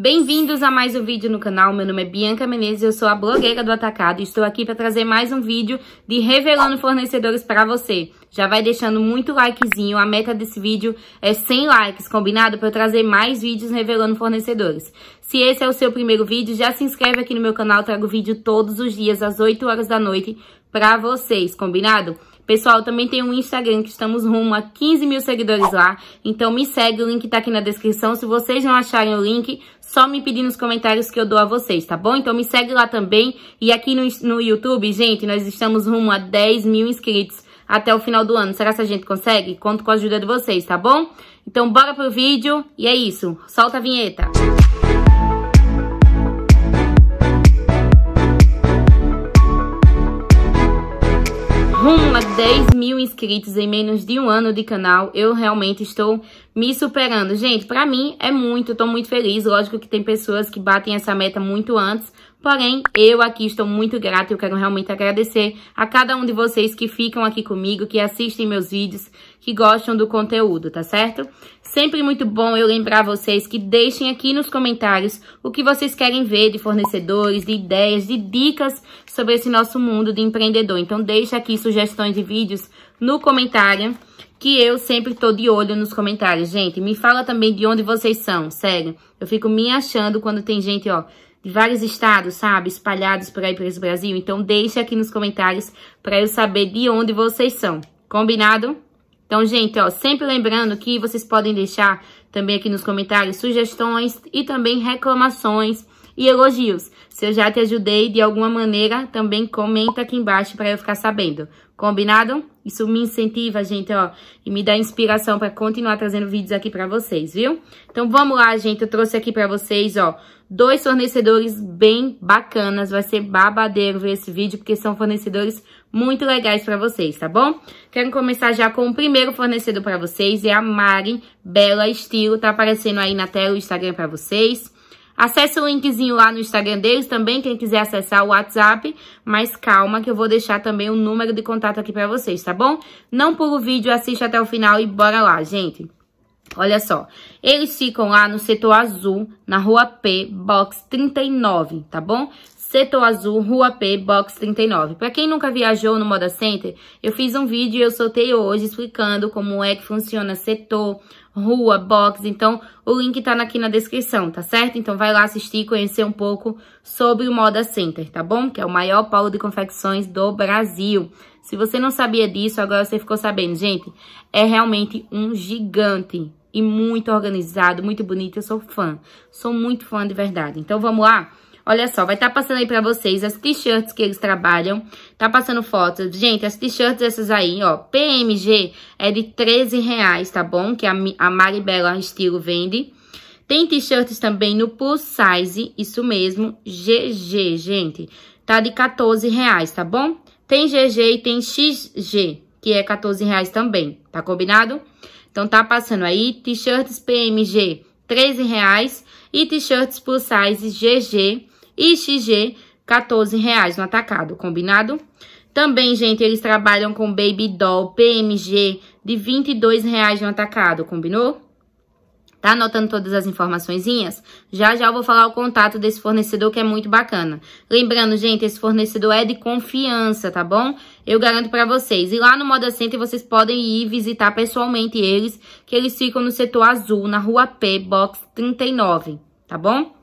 Bem-vindos a mais um vídeo no canal, meu nome é Bianca Menezes, eu sou a blogueira do Atacado e estou aqui para trazer mais um vídeo de revelando fornecedores para você. Já vai deixando muito likezinho, a meta desse vídeo é 100 likes, combinado? Para eu trazer mais vídeos revelando fornecedores. Se esse é o seu primeiro vídeo, já se inscreve aqui no meu canal, trago vídeo todos os dias às 8 horas da noite para vocês, combinado? Pessoal, também tem um Instagram que estamos rumo a 15 mil seguidores lá. Então me segue, o link tá aqui na descrição. Se vocês não acharem o link, só me pedir nos comentários que eu dou a vocês, tá bom? Então me segue lá também. E aqui no, no YouTube, gente, nós estamos rumo a 10 mil inscritos até o final do ano. Será que a gente consegue? Conto com a ajuda de vocês, tá bom? Então bora pro vídeo e é isso. Solta a vinheta. Música rumo a 10 mil inscritos em menos de um ano de canal, eu realmente estou me superando. Gente, pra mim é muito, eu tô muito feliz. Lógico que tem pessoas que batem essa meta muito antes, Porém, eu aqui estou muito grata e eu quero realmente agradecer a cada um de vocês que ficam aqui comigo, que assistem meus vídeos, que gostam do conteúdo, tá certo? Sempre muito bom eu lembrar vocês que deixem aqui nos comentários o que vocês querem ver de fornecedores, de ideias, de dicas sobre esse nosso mundo de empreendedor. Então deixa aqui sugestões de vídeos no comentário que eu sempre tô de olho nos comentários. Gente, me fala também de onde vocês são, sério. Eu fico me achando quando tem gente, ó, de vários estados, sabe, espalhados por aí pelo esse Brasil. Então deixa aqui nos comentários para eu saber de onde vocês são. Combinado? Então, gente, ó, sempre lembrando que vocês podem deixar também aqui nos comentários sugestões e também reclamações e elogios. Se eu já te ajudei de alguma maneira, também comenta aqui embaixo para eu ficar sabendo. Combinado? Isso me incentiva, gente, ó, e me dá inspiração para continuar trazendo vídeos aqui para vocês, viu? Então vamos lá, gente, eu trouxe aqui para vocês, ó, dois fornecedores bem bacanas, vai ser babadeiro ver esse vídeo, porque são fornecedores muito legais para vocês, tá bom? Quero começar já com o primeiro fornecedor para vocês, é a Mari Bela Estilo, tá aparecendo aí na tela o Instagram para vocês. Acesse o linkzinho lá no Instagram deles também, quem quiser acessar o WhatsApp, mas calma que eu vou deixar também o número de contato aqui para vocês, tá bom? Não pula o vídeo, assiste até o final e bora lá, gente. Olha só, eles ficam lá no setor azul, na rua P, box 39, tá bom? Setor Azul, Rua P, Box 39. Para quem nunca viajou no Moda Center, eu fiz um vídeo e eu soltei hoje explicando como é que funciona setor, rua, box. Então, o link tá aqui na descrição, tá certo? Então, vai lá assistir e conhecer um pouco sobre o Moda Center, tá bom? Que é o maior polo de confecções do Brasil. Se você não sabia disso, agora você ficou sabendo. Gente, é realmente um gigante e muito organizado, muito bonito. Eu sou fã, sou muito fã de verdade. Então, vamos lá? Olha só, vai estar tá passando aí pra vocês as t-shirts que eles trabalham. Tá passando fotos. Gente, as t-shirts essas aí, ó. PMG é de 13 reais, tá bom? Que a, a Maribela Estilo vende. Tem t-shirts também no plus size, isso mesmo, GG, gente. Tá de 14 reais, tá bom? Tem GG e tem XG, que é 14 reais também, tá combinado? Então, tá passando aí, t-shirts PMG, 13 reais e t-shirts plus size GG, e XG, 14 reais no atacado, combinado? Também, gente, eles trabalham com Baby Doll, PMG, de 22 reais no atacado, combinou? Tá anotando todas as informaçõezinhas? Já já eu vou falar o contato desse fornecedor que é muito bacana. Lembrando, gente, esse fornecedor é de confiança, tá bom? Eu garanto para vocês. E lá no Moda Center vocês podem ir visitar pessoalmente eles, que eles ficam no setor azul, na rua P, box 39, tá bom?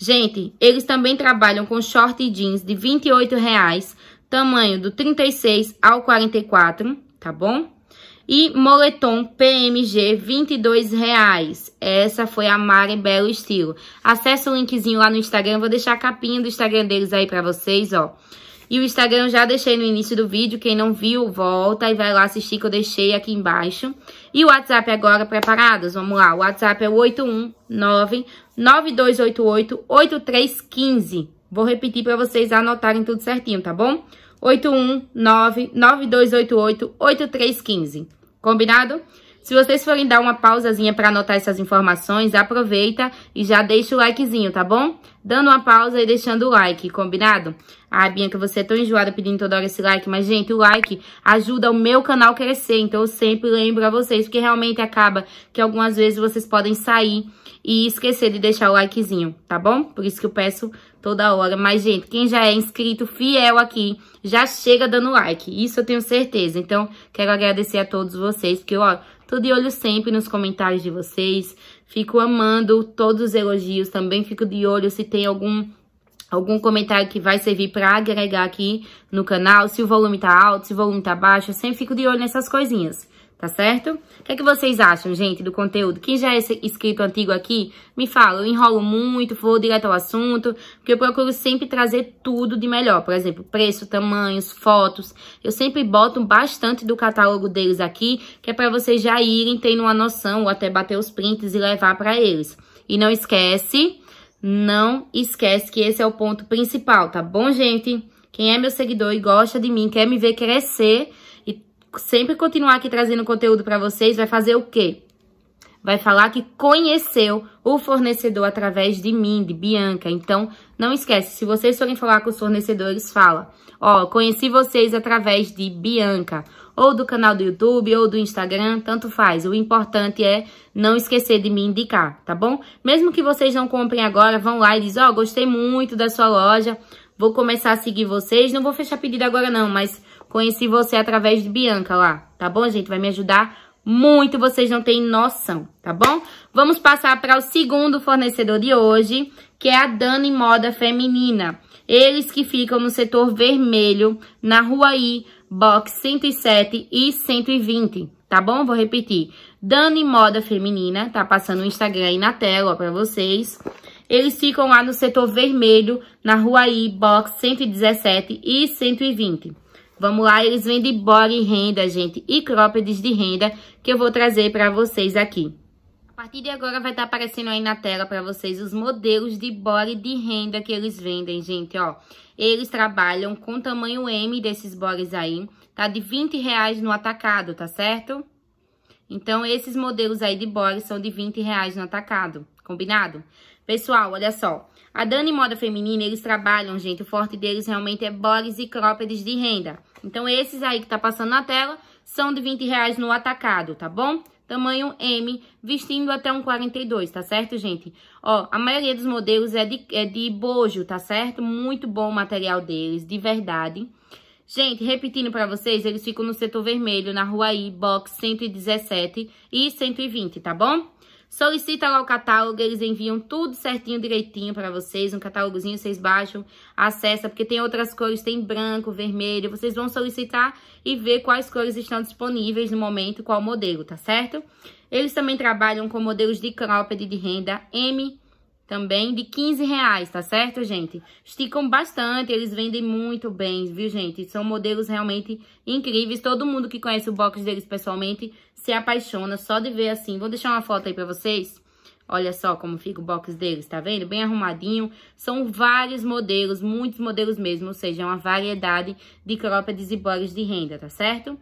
Gente, eles também trabalham com short e jeans de R$ 28,00, tamanho do 36 ao 44, tá bom? E moletom PMG R$ 22,00. Essa foi a Mari Belo Estilo. Acesse o linkzinho lá no Instagram, vou deixar a capinha do Instagram deles aí pra vocês, ó. E o Instagram eu já deixei no início do vídeo, quem não viu, volta e vai lá assistir que eu deixei aqui embaixo. E o WhatsApp agora preparados, vamos lá, o WhatsApp é o 819-9288-8315. Vou repetir para vocês anotarem tudo certinho, tá bom? 819-9288-8315, combinado? Se vocês forem dar uma pausazinha para anotar essas informações, aproveita e já deixa o likezinho, tá bom? Dando uma pausa e deixando o like, combinado? Ah, Bianca, você é tão enjoada pedindo toda hora esse like, mas, gente, o like ajuda o meu canal crescer, então eu sempre lembro a vocês, porque realmente acaba que algumas vezes vocês podem sair e esquecer de deixar o likezinho, tá bom? Por isso que eu peço toda hora. Mas, gente, quem já é inscrito fiel aqui, já chega dando like, isso eu tenho certeza. Então, quero agradecer a todos vocês, porque, ó, Tô de olho sempre nos comentários de vocês. Fico amando todos os elogios. Também fico de olho se tem algum algum comentário que vai servir para agregar aqui no canal, se o volume tá alto, se o volume tá baixo, eu sempre fico de olho nessas coisinhas, tá certo? O que é que vocês acham, gente, do conteúdo? Quem já é inscrito antigo aqui, me fala, eu enrolo muito, vou direto ao assunto, porque eu procuro sempre trazer tudo de melhor, por exemplo, preço, tamanhos, fotos, eu sempre boto bastante do catálogo deles aqui, que é para vocês já irem tendo uma noção, ou até bater os prints e levar para eles. E não esquece não esquece que esse é o ponto principal, tá bom, gente? Quem é meu seguidor e gosta de mim, quer me ver crescer e sempre continuar aqui trazendo conteúdo para vocês, vai fazer o quê? Vai falar que conheceu o fornecedor através de mim, de Bianca. Então, não esquece, se vocês forem falar com os fornecedores, fala. Ó, conheci vocês através de Bianca ou do canal do YouTube, ou do Instagram, tanto faz. O importante é não esquecer de me indicar, tá bom? Mesmo que vocês não comprem agora, vão lá e dizem, ó, oh, gostei muito da sua loja, vou começar a seguir vocês. Não vou fechar pedido agora não, mas conheci você através de Bianca lá, tá bom, gente? Vai me ajudar muito, vocês não têm noção, tá bom? Vamos passar para o segundo fornecedor de hoje, que é a Dani Moda Feminina. Eles que ficam no setor vermelho, na Rua I, box 107 e 120, tá bom? Vou repetir. Dani Moda Feminina, tá passando o Instagram aí na tela, ó, pra vocês. Eles ficam lá no setor vermelho, na rua I, box 117 e 120. Vamos lá, eles vendem body renda, gente, e croppeds de renda, que eu vou trazer pra vocês aqui. A partir de agora vai estar tá aparecendo aí na tela para vocês os modelos de body de renda que eles vendem, gente, ó. Eles trabalham com tamanho M desses bores aí, tá? De 20 reais no atacado, tá certo? Então, esses modelos aí de body são de 20 reais no atacado, combinado? Pessoal, olha só. A Dani Moda Feminina, eles trabalham, gente, o forte deles realmente é bores e crópedes de renda. Então, esses aí que tá passando na tela são de 20 reais no atacado, tá bom? tamanho M, vestindo até um 42, tá certo, gente? Ó, a maioria dos modelos é de, é de bojo, tá certo? Muito bom o material deles, de verdade. Gente, repetindo para vocês, eles ficam no setor vermelho, na Rua I, box 117 e 120, tá bom? Solicita lá o catálogo, eles enviam tudo certinho, direitinho para vocês. Um catálogozinho, vocês baixam, acessa, porque tem outras cores, tem branco, vermelho. Vocês vão solicitar e ver quais cores estão disponíveis no momento, qual modelo, tá certo? Eles também trabalham com modelos de cropped de renda M, também de 15 reais, tá certo, gente? Esticam bastante, eles vendem muito bem, viu, gente? São modelos realmente incríveis. Todo mundo que conhece o box deles pessoalmente se apaixona só de ver assim. Vou deixar uma foto aí pra vocês. Olha só como fica o box deles, tá vendo? Bem arrumadinho. São vários modelos, muitos modelos mesmo. Ou seja, é uma variedade de crópedes e bores de renda, tá certo?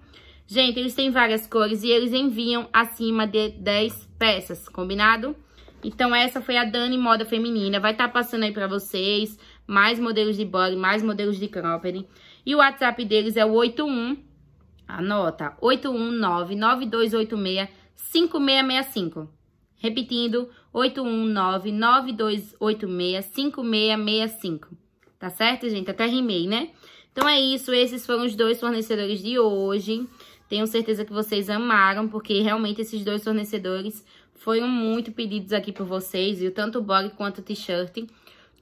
Gente, eles têm várias cores e eles enviam acima de 10 peças, combinado? Então, essa foi a Dani Moda Feminina. Vai estar tá passando aí pra vocês mais modelos de body, mais modelos de cropped. E o WhatsApp deles é o 81 Anota, 819-9286-5665. Repetindo, 819-9286-5665. Tá certo, gente? Até rimei, né? Então é isso, esses foram os dois fornecedores de hoje. Tenho certeza que vocês amaram, porque realmente esses dois fornecedores foram muito pedidos aqui por vocês, viu? Tanto o body quanto o t-shirt.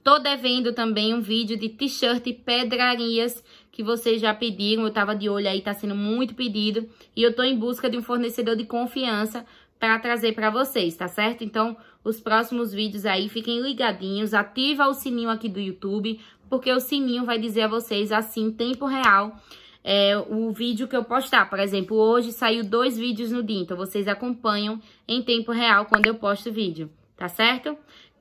Tô devendo também um vídeo de t-shirt pedrarias que vocês já pediram. Eu tava de olho aí, tá sendo muito pedido. E eu tô em busca de um fornecedor de confiança para trazer para vocês, tá certo? Então, os próximos vídeos aí, fiquem ligadinhos, ativa o sininho aqui do YouTube, porque o sininho vai dizer a vocês, assim, em tempo real, é, o vídeo que eu postar. Por exemplo, hoje saiu dois vídeos no dia, então vocês acompanham em tempo real quando eu posto vídeo, tá certo?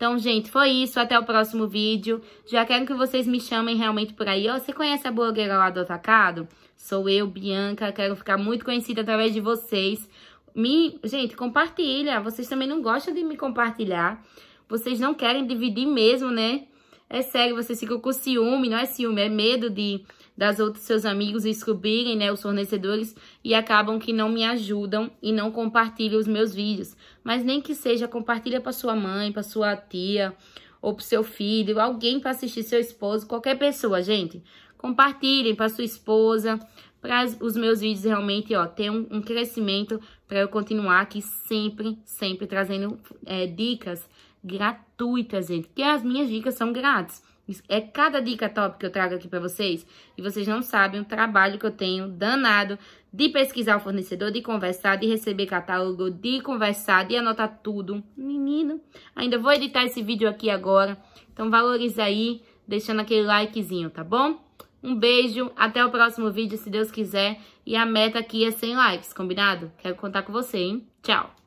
Então, gente, foi isso. Até o próximo vídeo. Já quero que vocês me chamem realmente por aí. Ó, você conhece a blogueira lá do Atacado? Sou eu, Bianca. Quero ficar muito conhecida através de vocês. Me... Gente, compartilha. Vocês também não gostam de me compartilhar. Vocês não querem dividir mesmo, né? É sério, vocês ficam com ciúme. Não é ciúme, é medo de das outros seus amigos descobrirem, né, os fornecedores e acabam que não me ajudam e não compartilham os meus vídeos. Mas nem que seja compartilha para sua mãe, para sua tia ou para seu filho, alguém para assistir seu esposo, qualquer pessoa, gente. Compartilhem para sua esposa, para os meus vídeos realmente, ó, ter um, um crescimento para eu continuar aqui sempre, sempre trazendo é, dicas gratuitas, gente. que as minhas dicas são grátis. É cada dica top que eu trago aqui para vocês e vocês não sabem o trabalho que eu tenho danado de pesquisar o fornecedor, de conversar, de receber catálogo, de conversar, de anotar tudo. Menino, ainda vou editar esse vídeo aqui agora, então valoriza aí, deixando aquele likezinho, tá bom? Um beijo, até o próximo vídeo, se Deus quiser. E a meta aqui é 100 likes, combinado? Quero contar com você, hein? Tchau!